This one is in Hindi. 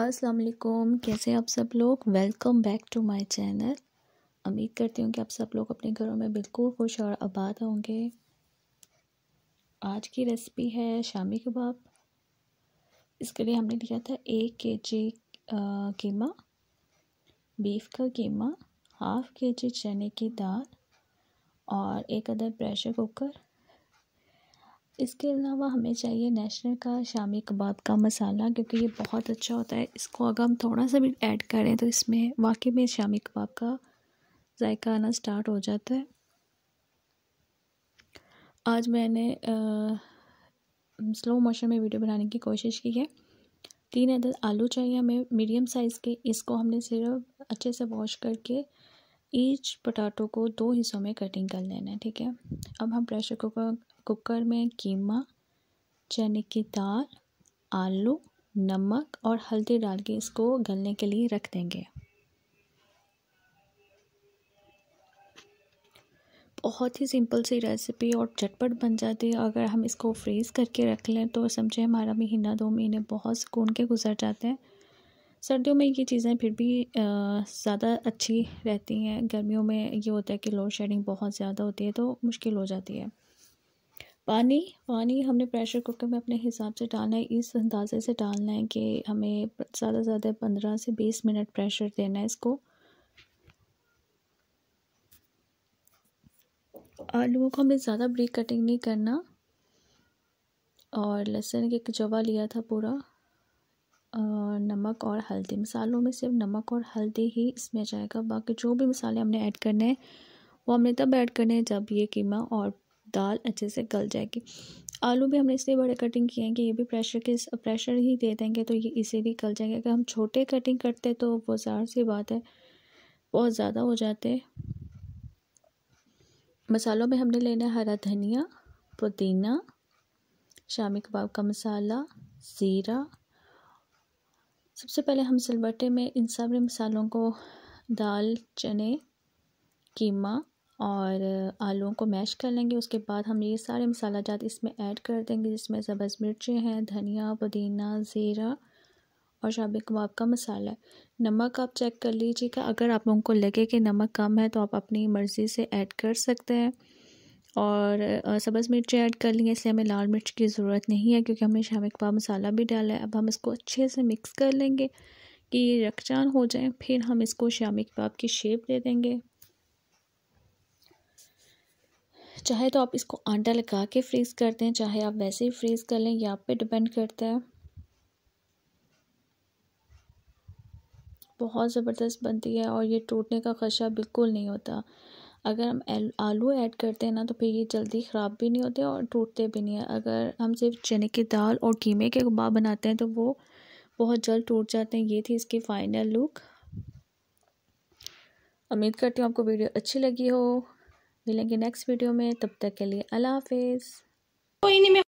अस्सलाम वालेकुम कैसे आप सब लोग welcome back to my channel उम्मीद करती हूँ कि आप सब लोग अपने घरों में बिल्कुल खुश और आबाद होंगे आज की रेसिपी है शामी कबाब इसके लिए हमने लिया था एक के जी कीमा बीफ का कीमा हाफ के जी चने की दाल और एक अदर प्रेशर कुकर इसके अलावा हमें चाहिए नेशनल का शामी कबाब का मसाला क्योंकि ये बहुत अच्छा होता है इसको अगर हम थोड़ा सा भी ऐड करें तो इसमें वाकई में शामी कबाब का जायका आना स्टार्ट हो जाता है आज मैंने आ, स्लो मोशन में वीडियो बनाने की कोशिश की है तीन अदर आलू चाहिए हमें मीडियम साइज़ के इसको हमने सिर्फ अच्छे से वॉश करके ईच पटाटो को दो हिस्सों में कटिंग कर लेना है ठीक है अब हम प्रेशर कुकर कुकर में कीमा चने की दाल आलू नमक और हल्दी डाल के इसको गलने के लिए रख देंगे बहुत ही सिंपल सी रेसिपी और झटपट बन जाती है अगर हम इसको फ्रीज़ करके रख लें तो समझे हमारा महीना दो महीने बहुत सुकून के गुजर जाते हैं सर्दियों में ये चीज़ें फिर भी ज़्यादा अच्छी रहती हैं गर्मियों में ये होता है कि लोड शेडिंग बहुत ज़्यादा होती है तो मुश्किल हो जाती है पानी पानी हमने प्रेशर कुकर में अपने हिसाब से डालना है इस अंदाजे से डालना है कि हमें ज़्यादा से ज़्यादा पंद्रह से बीस मिनट प्रेशर देना है इसको आलूओं को हमें ज़्यादा ब्रीक कटिंग नहीं करना और लहसुन के कचवा लिया था पूरा नमक और हल्दी मसालों में सिर्फ नमक और हल्दी ही इसमें जाएगा बाकी जो भी मसाले हमने ऐड करने हैं वो हमने तब ऐड करने हैं जब ये कीमा और दाल अच्छे से गल जाएगी आलू भी हमने इसलिए बड़े कटिंग किए हैं कि ये भी प्रेशर के प्रेशर ही दे देंगे तो ये भी गल जाएंगे अगर हम छोटे कटिंग करते तो वो ज़ाहिर सी बात है बहुत ज़्यादा हो जाते मसालों में हमने लेना है हरा धनिया पुदीना शामी कबाब का मसाला ज़ीरा सबसे पहले हम सिलबट्टे में इन सारे मसालों को दाल चने कीमा और आलूओं को मैश कर लेंगे उसके बाद हम ये सारे मसाला जात इसमें ऐड कर देंगे जिसमें सब्ज़ मिर्चें हैं धनिया पुदीना ज़ीरा और शाब कबाब का मसाला है नमक आप चेक कर लीजिएगा अगर आप लोगों को लगे कि नमक कम है तो आप अपनी मर्ज़ी से ऐड कर सकते हैं और सब्ज़ मिर्च ऐड कर लेंगे इसलिए हमें लाल मिर्च की ज़रूरत नहीं है क्योंकि हमने शाम कबाब मसाला भी डाला है अब हम इसको अच्छे से मिक्स कर लेंगे कि ये रखचान हो जाए फिर हम इसको शाम कबाब की शेप दे देंगे चाहे तो आप इसको आटा लगा के फ्रीज़ कर दें चाहे आप वैसे ही फ्रीज़ कर लें या आप पे डिपेंड करता है बहुत ज़बरदस्त बनती है और ये टूटने का ख़र्चा बिल्कुल नहीं होता अगर हम आलू ऐड करते हैं ना तो फिर ये जल्दी ख़राब भी नहीं होते और टूटते भी नहीं है अगर हम सिर्फ चने की दाल और कीमे के कबाब बनाते हैं तो वो बहुत जल्द टूट जाते हैं ये थी इसकी फ़ाइनल लुक उम्मीद करती हूँ आपको वीडियो अच्छी लगी हो मिलेंगे नेक्स्ट वीडियो में तब तक के लिए अल्लाह हाफिज़ कोई नहीं